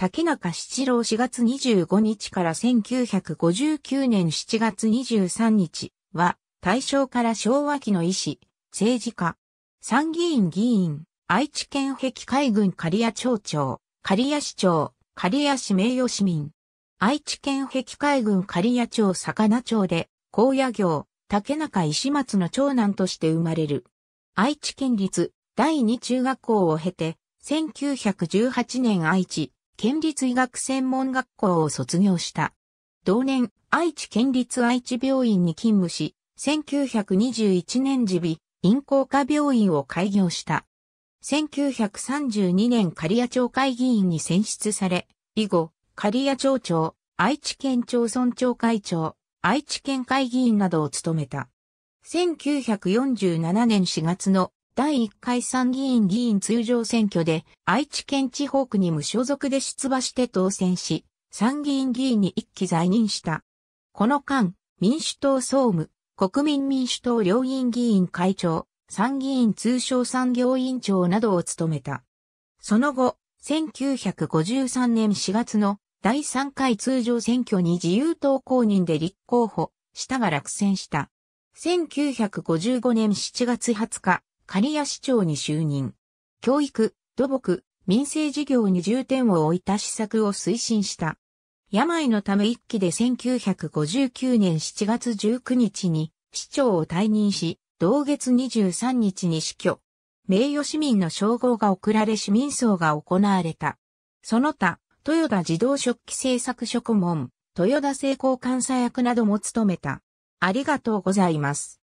竹中七郎4月25日から1959年7月23日は、大正から昭和期の医師、政治家、参議院議員、愛知県壁海軍刈谷町長、刈谷市長、刈谷市名誉市民。愛知県壁海軍刈谷町魚町で、高野行、竹中石松の長男として生まれる。愛知県立第二中学校を経て、1918年愛知、県立医学専門学校を卒業した。同年、愛知県立愛知病院に勤務し、1921年時備、院光科病院を開業した。1932年刈谷町会議員に選出され、以後、刈谷町長、愛知県町村長会長、愛知県会議員などを務めた。1947年4月の第1回参議院議員通常選挙で愛知県地方区に無所属で出馬して当選し、参議院議員に一期在任した。この間、民主党総務、国民民主党両院議員会長、参議院通商産業委員長などを務めた。その後、1953年4月の第3回通常選挙に自由党公認で立候補したが落選した。1955年7月20日、刈谷市長に就任。教育、土木、民生事業に重点を置いた施策を推進した。病のため一期で1959年7月19日に市長を退任し、同月23日に死去。名誉市民の称号が贈られ市民葬が行われた。その他、豊田自動食器製作所顧問、豊田製鋼監査役なども務めた。ありがとうございます。